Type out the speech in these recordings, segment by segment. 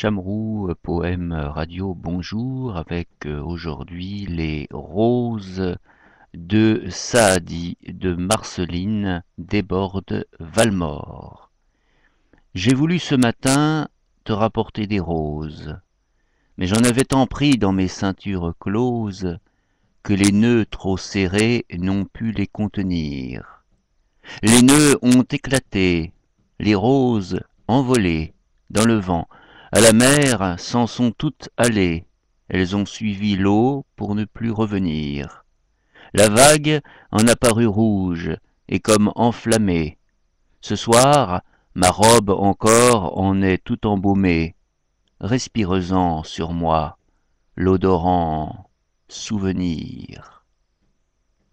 Chamroux, euh, Poème euh, Radio, bonjour, avec euh, aujourd'hui les roses de Saadi de Marceline déborde Valmore. J'ai voulu ce matin te rapporter des roses, mais j'en avais tant pris dans mes ceintures closes que les nœuds trop serrés n'ont pu les contenir. Les nœuds ont éclaté, les roses envolées dans le vent, à la mer s'en sont toutes allées, elles ont suivi l'eau pour ne plus revenir. La vague en a paru rouge et comme enflammée. Ce soir, ma robe encore en est tout embaumée. respire sur moi l'odorant souvenir.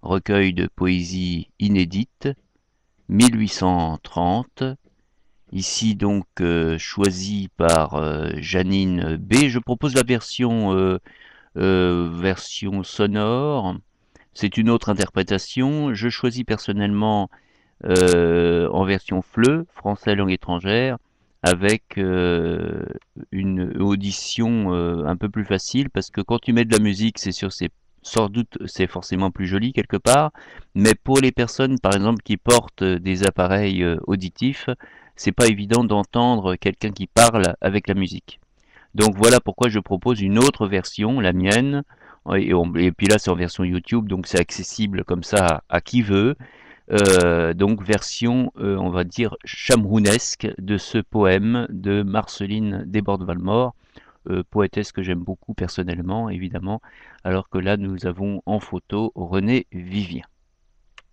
Recueil de poésie inédite, 1830 Ici donc euh, choisi par euh, Janine B. Je propose la version, euh, version sonore. C'est une autre interprétation. Je choisis personnellement en version FLE, français langue étrangère, avec une audition un peu plus facile parce que quand tu mets de la musique, c'est sûr ces sans doute c'est forcément plus joli quelque part, mais pour les personnes par exemple qui portent des appareils auditifs, c'est pas évident d'entendre quelqu'un qui parle avec la musique. Donc voilà pourquoi je propose une autre version, la mienne, et, puis là c'est en version YouTube, donc c'est accessible comme ça à, qui veut. Euh, donc version, euh, on va dire, chamrounesque de ce poème de Marceline Desbordes-Valmore, euh, poétesse que j'aime beaucoup personnellement, évidemment, alors que là nous avons en photo René Vivien.